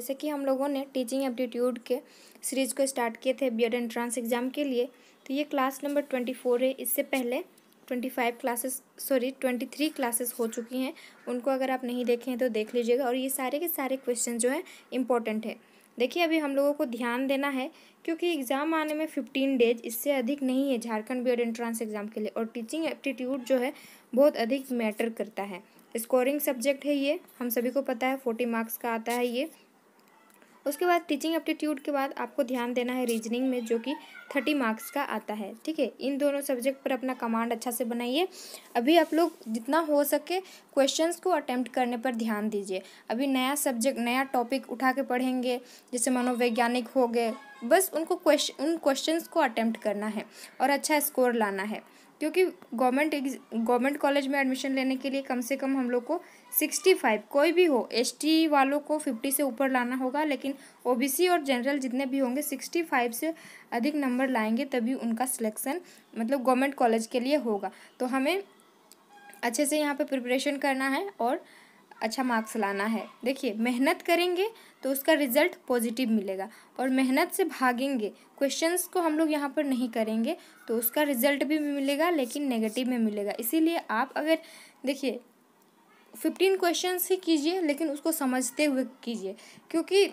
जैसे कि हम लोगों ने टीचिंग एप्टीट्यूड के सीरीज़ को स्टार्ट किए थे बी एड एंट्रांस एग्ज़ाम के लिए तो ये क्लास नंबर ट्वेंटी फोर है इससे पहले twenty five classes sorry twenty three classes हो चुकी हैं उनको अगर आप नहीं देखें तो देख लीजिएगा और ये सारे के सारे क्वेश्चन जो हैं इंपॉर्टेंट है देखिए अभी हम लोगों को ध्यान देना है क्योंकि एग्ज़ाम आने में फिफ्टीन डेज इससे अधिक नहीं है Jharkhand B Ed entrance exam के लिए और टीचिंग एप्टीट्यूड जो है बहुत अधिक मैटर करता है स्कोरिंग सब्जेक्ट है ये हम सभी को पता है फोर्टी मार्क्स का आता है ये उसके बाद टीचिंग एप्टीट्यूड के बाद आपको ध्यान देना है रीजनिंग में जो कि थर्टी मार्क्स का आता है ठीक है इन दोनों सब्जेक्ट पर अपना कमांड अच्छा से बनाइए अभी आप लोग जितना हो सके क्वेश्चंस को अटैम्प्ट करने पर ध्यान दीजिए अभी नया सब्जेक्ट नया टॉपिक उठा के पढ़ेंगे जैसे मनोवैज्ञानिक हो गए बस उनको क्वेश्चन उन क्वेश्चन को अटैम्प्ट करना है और अच्छा स्कोर लाना है क्योंकि गवर्नमेंट गवर्नमेंट कॉलेज में एडमिशन लेने के लिए कम से कम हम लोग को सिक्सटी फाइव कोई भी हो एसटी वालों को फिफ्टी से ऊपर लाना होगा लेकिन ओबीसी और जनरल जितने भी होंगे सिक्सटी फाइव से अधिक नंबर लाएंगे तभी उनका सिलेक्शन मतलब गवर्नमेंट कॉलेज के लिए होगा तो हमें अच्छे से यहाँ पे प्रिपरेशन करना है और अच्छा मार्क्स लाना है देखिए मेहनत करेंगे तो उसका रिजल्ट पॉजिटिव मिलेगा और मेहनत से भागेंगे क्वेश्चंस को हम लोग यहाँ पर नहीं करेंगे तो उसका रिजल्ट भी मिलेगा लेकिन नेगेटिव में मिलेगा इसीलिए आप अगर देखिए फिफ्टीन क्वेश्चन ही कीजिए लेकिन उसको समझते हुए कीजिए क्योंकि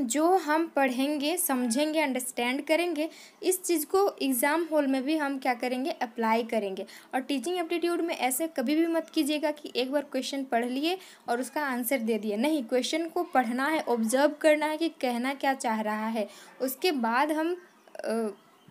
जो हम पढ़ेंगे समझेंगे अंडरस्टैंड करेंगे इस चीज़ को एग्ज़ाम हॉल में भी हम क्या करेंगे अप्लाई करेंगे और टीचिंग एप्टीट्यूड में ऐसे कभी भी मत कीजिएगा कि एक बार क्वेश्चन पढ़ लिए और उसका आंसर दे दिए नहीं क्वेश्चन को पढ़ना है ऑब्जर्व करना है कि कहना क्या चाह रहा है उसके बाद हम आ,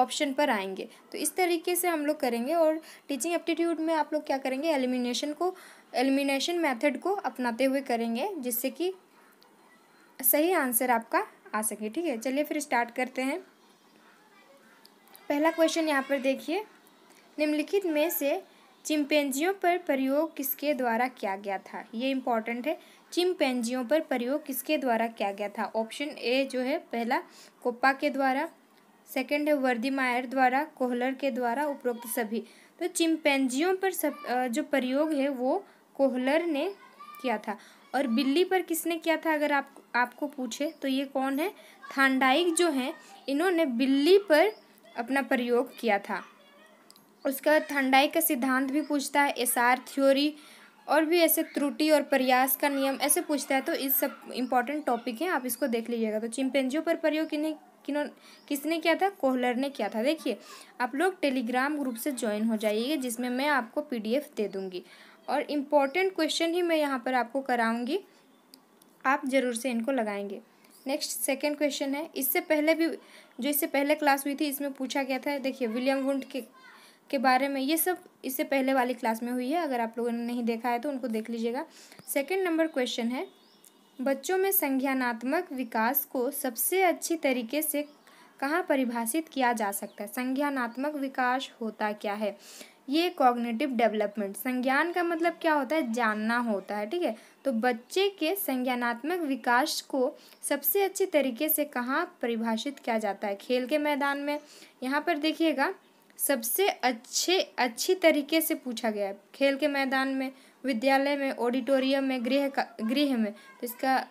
ऑप्शन पर आएंगे तो इस तरीके से हम लोग करेंगे और टीचिंग एप्टीट्यूड में आप लोग क्या करेंगे एलिमिनेशन को एलिमिनेशन मेथड को अपनाते हुए करेंगे जिससे कि सही आंसर आपका आ सके ठीक है चलिए फिर स्टार्ट करते हैं पहला क्वेश्चन यहाँ पर देखिए निम्नलिखित में से चिमपेंजियों पर प्रयोग किसके द्वारा किया गया था ये इम्पॉर्टेंट है चिमपेंजियों पर प्रयोग किसके द्वारा किया गया था ऑप्शन ए जो है पहला कोप्पा के द्वारा सेकंड है वर्दी मायर द्वारा कोहलर के द्वारा उपरोक्त सभी तो चिमपेंजियों पर सब जो प्रयोग है वो कोहलर ने किया था और बिल्ली पर किसने किया था अगर आप आपको पूछे तो ये कौन है थांडाइक जो हैं इन्होंने बिल्ली पर अपना प्रयोग किया था उसके बाद थंडाई का सिद्धांत भी पूछता है एस आर थ्योरी और भी ऐसे त्रुटि और प्रयास का नियम ऐसे पूछता है तो इस सब इम्पॉर्टेंट टॉपिक है आप इसको देख लीजिएगा तो चिंपेंजियों पर प्रयोग किन्हें किन्हों किसने किया था कोहलर ने किया था देखिए आप लोग टेलीग्राम ग्रुप से ज्वाइन हो जाइएगा जिसमें मैं आपको पीडीएफ दे दूँगी और इम्पॉर्टेंट क्वेश्चन ही मैं यहाँ पर आपको कराऊँगी आप ज़रूर से इनको लगाएंगे नेक्स्ट सेकेंड क्वेश्चन है इससे पहले भी जो इससे पहले क्लास हुई थी इसमें पूछा गया था देखिए विलियम वुंड के के बारे में ये सब इससे पहले वाली क्लास में हुई है अगर आप लोगों ने नहीं देखा है तो उनको देख लीजिएगा सेकेंड नंबर क्वेश्चन है बच्चों में संज्ञानात्मक विकास को सबसे अच्छी तरीके से कहाँ परिभाषित किया जा सकता है संज्ञानात्मक विकास होता क्या है ये कॉग्नेटिव डेवलपमेंट संज्ञान का मतलब क्या होता है जानना होता है ठीक है तो बच्चे के संज्ञानात्मक विकास को सबसे अच्छे तरीके से कहाँ परिभाषित किया जाता है खेल के मैदान में यहाँ पर देखिएगा सबसे अच्छे अच्छी तरीके से पूछा गया है खेल के मैदान में विद्यालय में ऑडिटोरियम में गृह गृह में तो इसका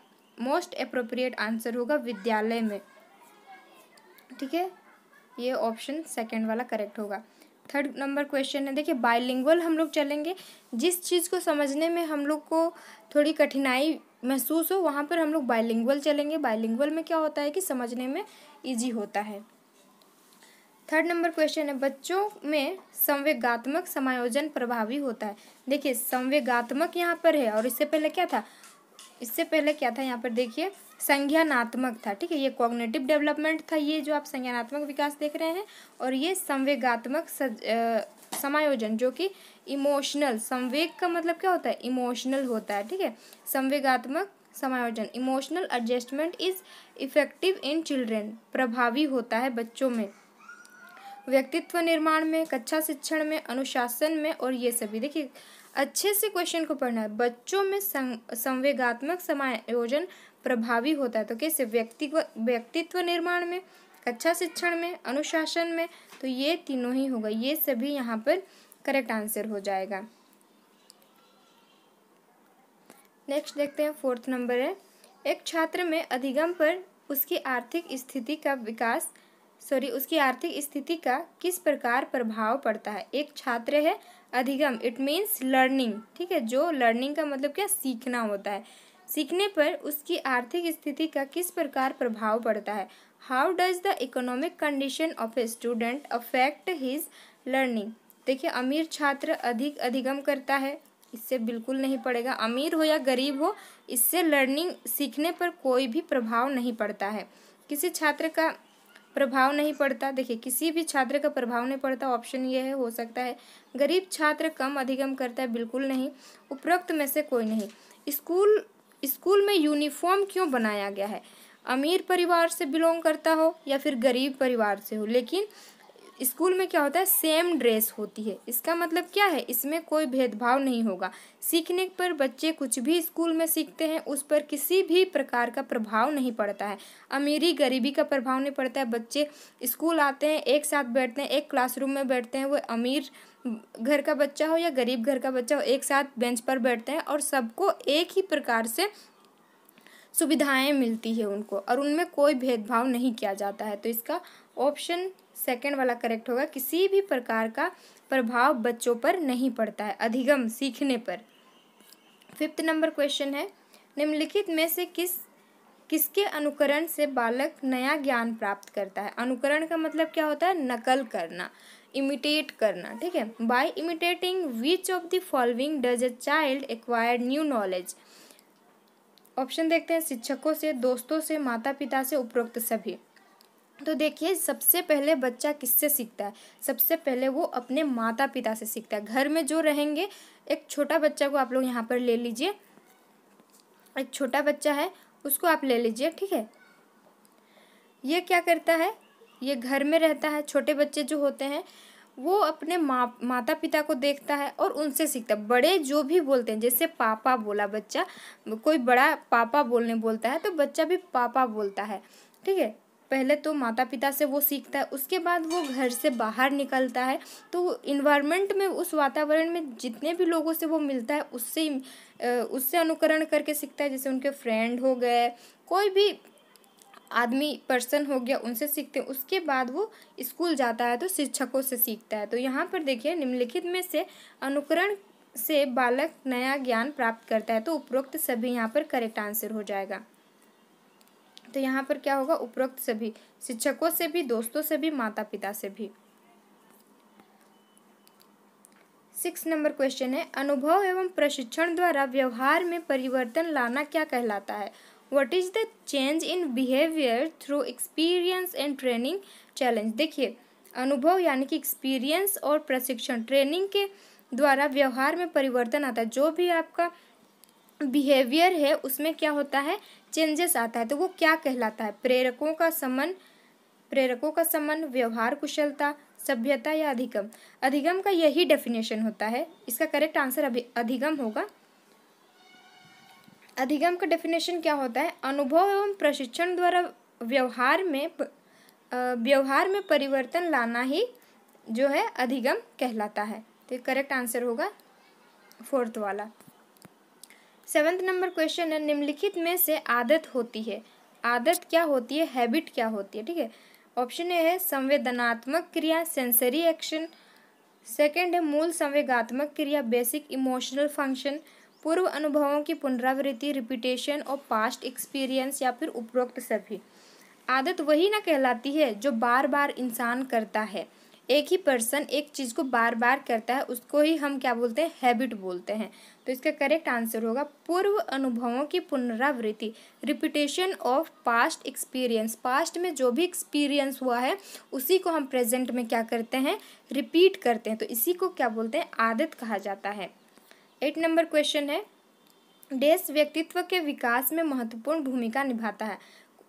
मोस्ट अप्रोप्रिएट आंसर होगा विद्यालय में ठीक है ये ऑप्शन सेकेंड वाला करेक्ट होगा थर्ड नंबर क्वेश्चन है देखिए बाइलिंगुअल हम लोग चलेंगे जिस चीज़ को समझने में हम लोग को थोड़ी कठिनाई महसूस हो वहाँ पर हम लोग बाइलिंगुअल चलेंगे बाइलिंगुअल में क्या होता है कि समझने में ईजी होता है थर्ड नंबर क्वेश्चन है बच्चों में संवेगात्मक समायोजन प्रभावी होता है देखिए संवेगात्मक यहाँ पर है और इससे पहले क्या था इससे पहले क्या था यहाँ पर देखिए संज्ञानात्मक था ठीक है ये कॉग्नेटिव डेवलपमेंट था ये जो आप संज्ञानात्मक विकास देख रहे हैं और ये संवेगात्मक समायोजन जो कि इमोशनल संवेग का मतलब क्या होता है इमोशनल होता है ठीक है संवेगात्मक समायोजन emotional adjustment is effective in children प्रभावी होता है बच्चों में व्यक्तित्व निर्माण में कक्षा शिक्षण में अनुशासन में और ये सभी देखिए अच्छे से क्वेश्चन को पढ़ना है बच्चों में संवेगात्मक समायोजन प्रभावी होता है तो कैसे व्यक्ति व्यक्तित्व निर्माण में कक्षा शिक्षण में अनुशासन में तो ये तीनों ही होगा ये सभी यहाँ पर करेक्ट आंसर हो जाएगा नेक्स्ट देखते हैं फोर्थ नंबर है एक छात्र में अधिगम पर उसकी आर्थिक स्थिति का विकास सॉरी उसकी आर्थिक स्थिति का किस प्रकार प्रभाव पड़ता है एक छात्र है अधिगम इट मीन्स लर्निंग ठीक है जो लर्निंग का मतलब क्या सीखना होता है सीखने पर उसकी आर्थिक स्थिति का किस प्रकार प्रभाव पड़ता है how does the economic condition of a student affect his learning देखिए अमीर छात्र अधिक अधिगम करता है इससे बिल्कुल नहीं पड़ेगा अमीर हो या गरीब हो इससे लर्निंग सीखने पर कोई भी प्रभाव नहीं पड़ता है किसी छात्र का प्रभाव नहीं पड़ता देखिए किसी भी छात्र का प्रभाव नहीं पड़ता ऑप्शन ये है हो सकता है गरीब छात्र कम अधिगम करता है बिल्कुल नहीं उपरोक्त में से कोई नहीं स्कूल स्कूल में यूनिफॉर्म क्यों बनाया गया है अमीर परिवार से बिलोंग करता हो या फिर गरीब परिवार से हो लेकिन स्कूल में क्या होता है सेम ड्रेस होती है इसका मतलब क्या है इसमें कोई भेदभाव नहीं होगा सीखने पर बच्चे कुछ भी स्कूल में सीखते हैं उस पर किसी भी प्रकार का प्रभाव नहीं पड़ता है अमीरी गरीबी का प्रभाव नहीं पड़ता है बच्चे स्कूल आते हैं एक साथ बैठते हैं एक क्लासरूम में बैठते हैं वो अमीर घर का बच्चा हो या गरीब घर का बच्चा हो एक साथ बेंच पर बैठते हैं और सबको एक ही प्रकार से सुविधाएं मिलती है उनको और उनमें कोई भेदभाव नहीं किया जाता है तो इसका ऑप्शन सेकंड वाला करेक्ट होगा किसी भी प्रकार का प्रभाव बच्चों पर नहीं पड़ता है अधिगम सीखने पर फिफ्थ नंबर क्वेश्चन है निम्नलिखित में से किस किसके अनुकरण से बालक नया ज्ञान प्राप्त करता है अनुकरण का मतलब क्या होता है नकल करना इमिटेट करना ठीक है by imitating which of the following does a child acquire new knowledge option देखते हैं शिक्षकों से दोस्तों से माता पिता से उपरोक्त सभी तो देखिए सबसे पहले बच्चा किससे सीखता है सबसे पहले वो अपने माता पिता से सीखता है घर में जो रहेंगे एक छोटा बच्चा को आप लोग यहाँ पर ले लीजिए एक छोटा बच्चा है उसको आप ले लीजिए ठीक है ये क्या करता है ये घर में रहता है छोटे बच्चे जो होते हैं वो अपने मा माता पिता को देखता है और उनसे सीखता है बड़े जो भी बोलते हैं जैसे पापा बोला बच्चा कोई बड़ा पापा बोलने बोलता है तो बच्चा भी पापा बोलता है ठीक है पहले तो माता पिता से वो सीखता है उसके बाद वो घर से बाहर निकलता है तो इन्वायरमेंट में उस वातावरण में जितने भी लोगों से वो मिलता है उससे उससे अनुकरण करके सीखता है जैसे उनके फ्रेंड हो गए कोई भी आदमी पर्सन हो गया उनसे सीखते हैं उसके बाद वो स्कूल जाता है तो शिक्षकों से सीखता है तो यहाँ पर देखिए निम्नलिखित में से अनुकरण से बालक नया ज्ञान प्राप्त करता है तो उपरोक्त सभी यहाँ पर करेक्ट आंसर हो जाएगा तो यहाँ पर क्या होगा उपरोक्त से भी शिक्षकों से भी दोस्तों से भी माता पिता से भी सिक्स नंबर क्वेश्चन है अनुभव एवं प्रशिक्षण द्वारा व्यवहार में परिवर्तन लाना क्या कहलाता है what is the change in behaviour through experience and training challenge देखिए अनुभव यानी कि एक्सपीरियंस और प्रशिक्षण ट्रेनिंग के द्वारा व्यवहार में परिवर्तन आता है जो भी आपका बिहेवियर है उसमें क्या होता है चेंजेस आता है तो वो क्या कहलाता है प्रेरकों का समन प्रेरकों का समन व्यवहार कुशलता सभ्यता या अधिगम अधिगम का यही डेफिनेशन होता है इसका करेक्ट आंसर अभी अधिगम होगा अधिगम का डेफिनेशन क्या होता है अनुभव एवं प्रशिक्षण द्वारा व्यवहार में व्यवहार में परिवर्तन लाना ही जो है अधिगम कहलाता है तो करेक्ट आंसर होगा फोर्थ वाला सेवन्थ नंबर क्वेश्चन है निम्नलिखित में से आदत होती है आदत क्या होती है हैबिट क्या होती है ठीक है ऑप्शन ए है संवेदनात्मक क्रिया सेंसरी एक्शन सेकंड है मूल संवेगात्मक क्रिया बेसिक इमोशनल फंक्शन पूर्व अनुभवों की पुनरावृत्ति रिपीटेशन और पास्ट एक्सपीरियंस या फिर उपरोक्त सभी आदत वही ना कहलाती है जो बार बार इंसान करता है एक ही पर्सन एक चीज़ को बार बार करता है उसको ही हम क्या बोलते हैं हैबिट बोलते हैं तो इसका करेक्ट आंसर होगा पूर्व अनुभवों की पुनरावृत्ति repetition of past experience past में जो भी एक्सपीरियंस हुआ है उसी को हम प्रेजेंट में क्या करते हैं रिपीट करते हैं तो इसी को क्या बोलते हैं आदत कहा जाता है एट नंबर क्वेश्चन है देश व्यक्तित्व के विकास में महत्वपूर्ण भूमिका निभाता है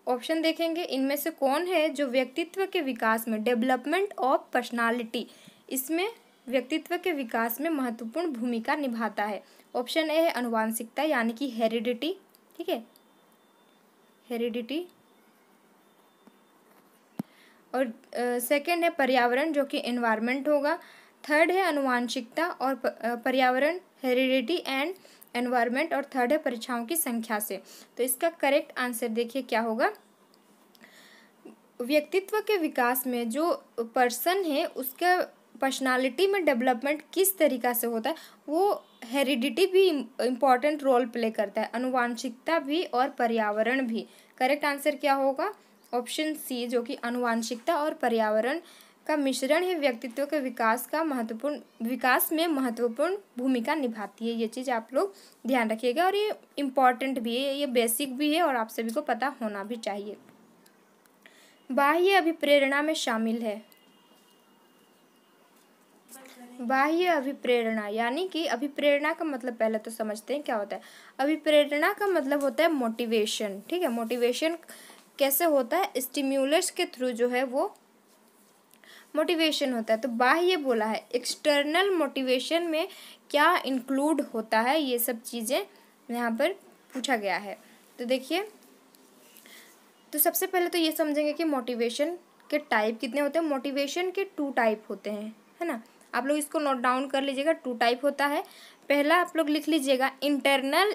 ऑप्शन देखेंगे इनमें से कौन है जो व्यक्तित्व के विकास में डेवलपमेंट ऑफ पर्सनालिटी इसमें व्यक्तित्व के विकास में महत्वपूर्ण भूमिका निभाता है ऑप्शन ए है अनुवांशिकता यानी कि हेरिडिटी ठीक है हेरिडिटी और सेकंड है पर्यावरण जो कि एनवायरनमेंट होगा थर्ड है अनुवांशिकता और पर्यावरण हेरिडिटी एंड एनवायरमेंट और थर्ड है परीक्षाओं की संख्या से तो इसका करेक्ट आंसर देखिए क्या होगा व्यक्तित्व के विकास में जो पर्सन है उसका पर्सनालिटी में डेवलपमेंट किस तरीका से होता है वो हेरिडिटी भी इम्पॉर्टेंट रोल प्ले करता है अनुवांशिकता भी और पर्यावरण भी करेक्ट आंसर क्या होगा ऑप्शन सी जो कि अनुवांशिकता और पर्यावरण का मिश्रण ही व्यक्तित्व के विकास का महत्वपूर्ण विकास में महत्वपूर्ण भूमिका निभाती है ये चीज़ आप लोग ध्यान रखिएगा और ये इम्पॉर्टेंट भी है ये बेसिक भी है और आप सभी को पता होना भी चाहिए बाह्य अभिप्रेरणा में शामिल है बाह्य अभिप्रेरणा यानी कि अभिप्रेरणा का मतलब पहले तो समझते हैं क्या होता है अभिप्रेरणा का मतलब होता है मोटिवेशन ठीक है मोटिवेशन कैसे होता है स्टिम्यूलस के थ्रू जो है वो मोटिवेशन होता है तो बाह्य बोला है एक्सटर्नल मोटिवेशन में क्या इंक्लूड होता है ये सब चीज़ें यहाँ पर पूछा गया है तो देखिए तो सबसे पहले तो ये समझेंगे कि मोटिवेशन के टाइप कितने होते हैं मोटिवेशन के टू टाइप होते हैं है ना आप लोग इसको नोट डाउन कर लीजिएगा टू टाइप होता है पहला आप लोग लिख लीजिएगा इंटरनल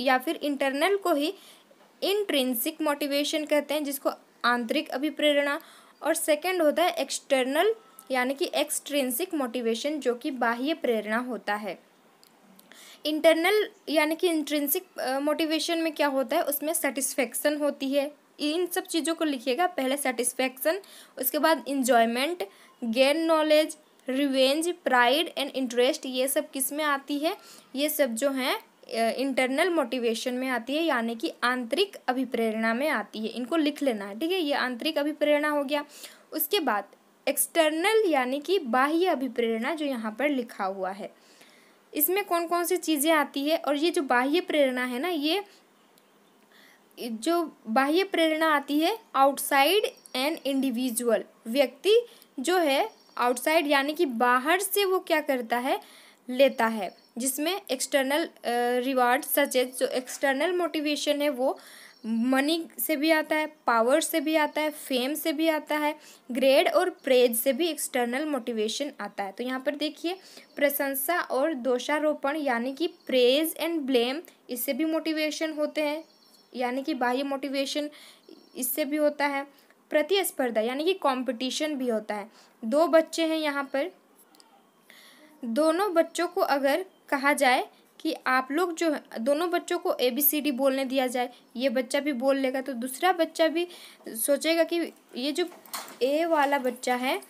या फिर इंटरनल को ही इंट्रेंसिक मोटिवेशन कहते हैं जिसको आंतरिक अभिप्रेरणा और सेकंड होता है एक्सटर्नल यानी कि एक्सट्रेंसिक मोटिवेशन जो कि बाह्य प्रेरणा होता है इंटरनल यानी कि इंट्रेंसिक मोटिवेशन में क्या होता है उसमें सेटिस्फेक्शन होती है इन सब चीज़ों को लिखिएगा पहले सेटिस्फेक्शन उसके बाद enjoyment gain knowledge revenge pride and interest ये सब किस में आती है ये सब जो हैं इंटरनल मोटिवेशन में आती है यानी कि आंतरिक अभिप्रेरणा में आती है इनको लिख लेना है ठीक है ये आंतरिक अभिप्रेरणा हो गया उसके बाद एक्सटर्नल यानी कि बाह्य अभिप्रेरणा जो यहाँ पर लिखा हुआ है इसमें कौन कौन सी चीज़ें आती है और ये जो बाह्य प्रेरणा है ना ये जो बाह्य प्रेरणा आती है आउटसाइड एन इंडिविजुअल व्यक्ति जो है आउटसाइड यानी कि बाहर से वो क्या करता है लेता है जिसमें एक्सटर्नल रिवार्ड सच एज जो एक्सटर्नल मोटिवेशन है वो मनी से भी आता है पावर से भी आता है फेम से भी आता है ग्रेड और प्रेज से भी एक्सटर्नल मोटिवेशन आता है तो यहाँ पर देखिए प्रशंसा और दोषारोपण यानी कि प्रेज एंड ब्लेम इससे भी मोटिवेशन होते हैं यानी कि बाह्य मोटिवेशन इससे भी होता है प्रतिस्पर्धा यानी कि कंपटीशन भी होता है दो बच्चे हैं यहाँ पर दोनों बच्चों को अगर कहा जाए कि आप लोग जो दोनों बच्चों को ए बी सी डी बोलने दिया जाए ये बच्चा भी बोल लेगा तो दूसरा बच्चा भी सोचेगा कि ये जो ए वाला बच्चा है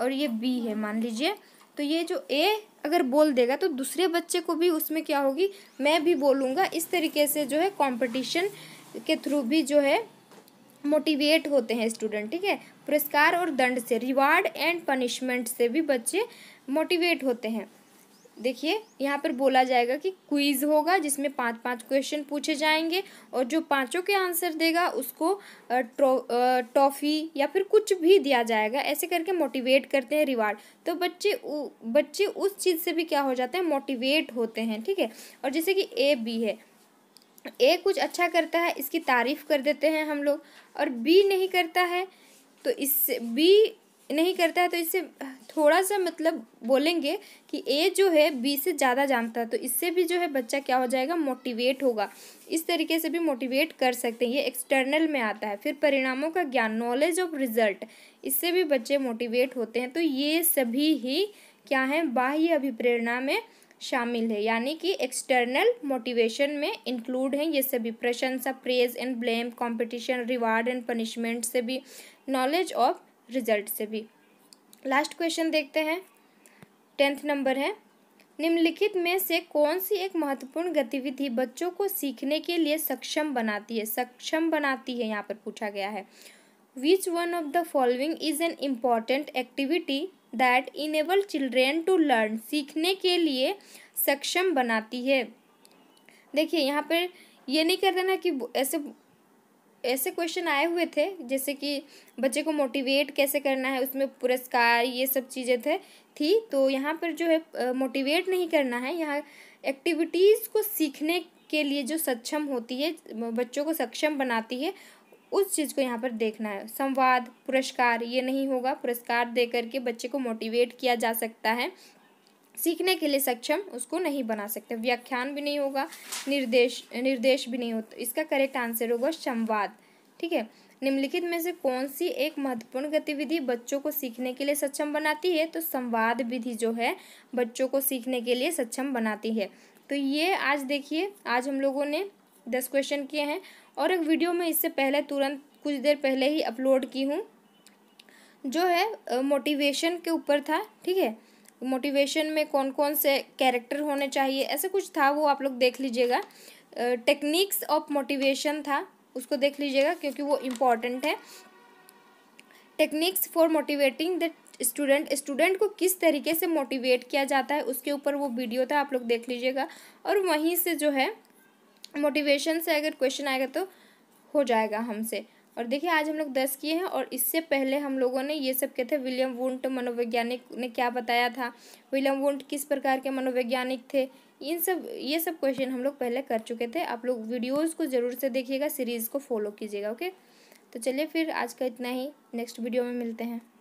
और ये बी है मान लीजिए तो ये जो ए अगर बोल देगा तो दूसरे बच्चे को भी उसमें क्या होगी मैं भी बोलूँगा इस तरीके से जो है कॉम्पटिशन के थ्रू भी जो है मोटिवेट होते हैं स्टूडेंट ठीक है पुरस्कार और दंड से रिवार्ड एंड पनिशमेंट से भी बच्चे मोटिवेट होते हैं देखिए यहाँ पर बोला जाएगा कि क्विज होगा जिसमें पांच पांच क्वेश्चन पूछे जाएंगे और जो पांचों के आंसर देगा उसको टॉफ़ी या फिर कुछ भी दिया जाएगा ऐसे करके मोटिवेट करते हैं रिवार्ड तो बच्चे बच्चे उस चीज़ से भी क्या हो जाते हैं मोटिवेट होते हैं ठीक है और जैसे कि ए बी है ए कुछ अच्छा करता है इसकी तारीफ़ कर देते हैं हम लोग और बी नहीं करता है तो इससे बी नहीं करता है तो इससे थोड़ा सा मतलब बोलेंगे कि ए जो है बी से ज़्यादा जानता है तो इससे भी जो है बच्चा क्या हो जाएगा मोटिवेट होगा इस तरीके से भी मोटिवेट कर सकते हैं ये एक्सटर्नल में आता है फिर परिणामों का ज्ञान नॉलेज ऑफ रिजल्ट इससे भी बच्चे मोटिवेट होते हैं तो ये सभी ही क्या हैं बाह्य अभिप्रेरणा में शामिल है यानी कि एक्सटर्नल मोटिवेशन में इंक्लूड हैं ये सभी प्रशंसा praise and blame competition reward and punishment से भी नॉलेज ऑफ रिजल्ट से भी लास्ट क्वेश्चन देखते हैं टेंथ नंबर है निम्नलिखित में से कौन सी एक महत्वपूर्ण गतिविधि बच्चों को सीखने के लिए सक्षम बनाती है सक्षम बनाती है यहाँ पर पूछा गया है which one of the following is an important activity that enable children to learn सीखने के लिए सक्षम बनाती है देखिए यहाँ पर ये नहीं कर देना कि ऐसे ऐसे क्वेश्चन आए हुए थे जैसे कि बच्चे को मोटिवेट कैसे करना है उसमें पुरस्कार ये सब चीज़ें थे थी तो यहाँ पर जो है मोटिवेट नहीं करना है यहाँ एक्टिविटीज़ को सीखने के लिए जो सक्षम होती है बच्चों को सक्षम बनाती है उस चीज़ को यहाँ पर देखना है संवाद पुरस्कार ये नहीं होगा पुरस्कार दे करके बच्चे को मोटिवेट किया जा सकता है सीखने के लिए सक्षम उसको नहीं बना सकते व्याख्यान भी नहीं होगा निर्देश निर्देश भी नहीं होता इसका करेक्ट आंसर होगा संवाद ठीक है निम्नलिखित में से कौन सी एक महत्वपूर्ण गतिविधि बच्चों को सीखने के लिए सक्षम बनाती है तो संवाद विधि जो है बच्चों को सीखने के लिए सक्षम बनाती है तो ये आज देखिए आज हम लोगों ने दस क्वेश्चन किए हैं और एक वीडियो में इससे पहले तुरंत कुछ देर पहले ही अपलोड की हूँ जो है मोटिवेशन के ऊपर था ठीक है मोटिवेशन में कौन कौन से कैरेक्टर होने चाहिए ऐसा कुछ था वो आप लोग देख लीजिएगा टेक्निक्स ऑफ मोटिवेशन था उसको देख लीजिएगा क्योंकि वो इम्पॉर्टेंट है techniques for motivating the student student को किस तरीके से मोटिवेट किया जाता है उसके ऊपर वो वीडियो था आप लोग देख लीजिएगा और वहीं से जो है मोटिवेशन से अगर क्वेश्चन आएगा तो हो जाएगा हमसे और देखिए आज हम लोग दस किए हैं और इससे पहले हम लोगों ने ये सब कहे थे विलियम वुंट मनोवैज्ञानिक ने क्या बताया था विलियम वुंट किस प्रकार के मनोवैज्ञानिक थे इन सब ये सब क्वेश्चन हम लोग पहले कर चुके थे आप लोग वीडियोज़ को ज़रूर से देखिएगा सीरीज़ को फॉलो कीजिएगा ओके तो चलिए फिर आज का इतना ही नेक्स्ट वीडियो में मिलते हैं